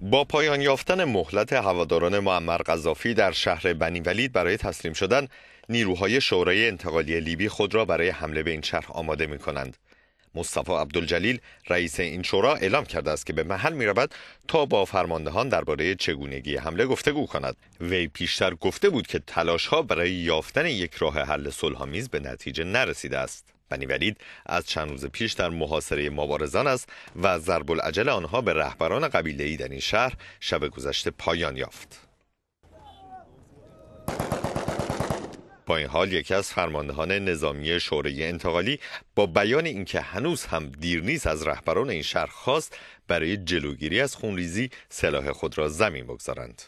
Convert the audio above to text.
با پایان یافتن مهلت هواداران معمر قذافی در شهر بنی ولید برای تسلیم شدن نیروهای شورای انتقالی لیبی خود را برای حمله به این شهر آماده می کنند مصطفی عبدالجلیل رئیس این شورا اعلام کرده است که به محل می رود تا با فرماندهان درباره چگونگی حمله گفتگو کند وی پیشتر گفته بود که تلاش ها برای یافتن یک راه حل صلحآمیز به نتیجه نرسیده است بنی ولید از چند روز پیش در محاصره مبارزان است و ضرب آنها به رهبران قبیله در این شهر شب گذشته پایان یافت با این حال یکی از فرماندهان نظامی شورای انتقالی با بیان اینکه هنوز هم دیر نیست از رهبران این شهر خواست برای جلوگیری از خونریزی سلاح خود را زمین بگذارند